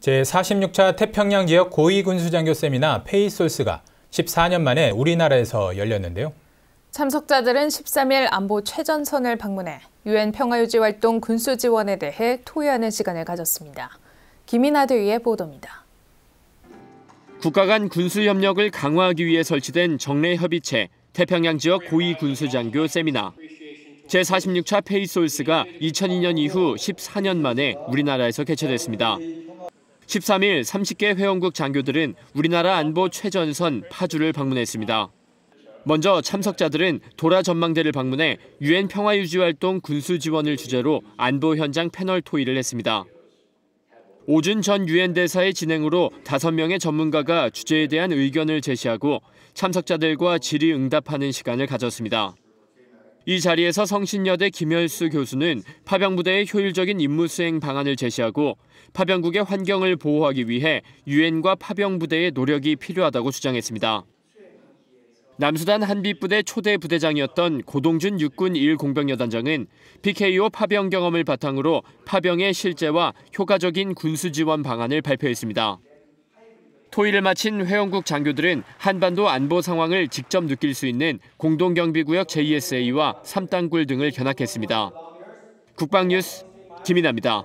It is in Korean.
제46차 태평양 지역 고위군수장교 세미나 페이솔스가 14년 만에 우리나라에서 열렸는데요. 참석자들은 13일 안보 최전선을 방문해 유엔 평화유지 활동 군수 지원에 대해 토의하는 시간을 가졌습니다. 김인하 대위의 보도입니다. 국가 간 군수 협력을 강화하기 위해 설치된 정례 협의체 태평양 지역 고위 군수장교 세미나. 제46차 페이솔스가 2002년 이후 14년 만에 우리나라에서 개최됐습니다. 13일 30개 회원국 장교들은 우리나라 안보 최전선 파주를 방문했습니다. 먼저 참석자들은 도라 전망대를 방문해 유엔 평화유지활동 군수 지원을 주제로 안보 현장 패널 토의를 했습니다. 오준 전 유엔 대사의 진행으로 5명의 전문가가 주제에 대한 의견을 제시하고 참석자들과 질의응답하는 시간을 가졌습니다. 이 자리에서 성신여대 김열수 교수는 파병부대의 효율적인 임무 수행 방안을 제시하고 파병국의 환경을 보호하기 위해 유엔과 파병부대의 노력이 필요하다고 주장했습니다. 남수단 한빛부대 초대 부대장이었던 고동준 육군 1공병여단장은 PKO 파병 경험을 바탕으로 파병의 실제와 효과적인 군수 지원 방안을 발표했습니다. 토의를 마친 회원국 장교들은 한반도 안보 상황을 직접 느낄 수 있는 공동경비구역 JSA와 삼당굴 등을 견학했습니다. 국방뉴스 김인아입니다.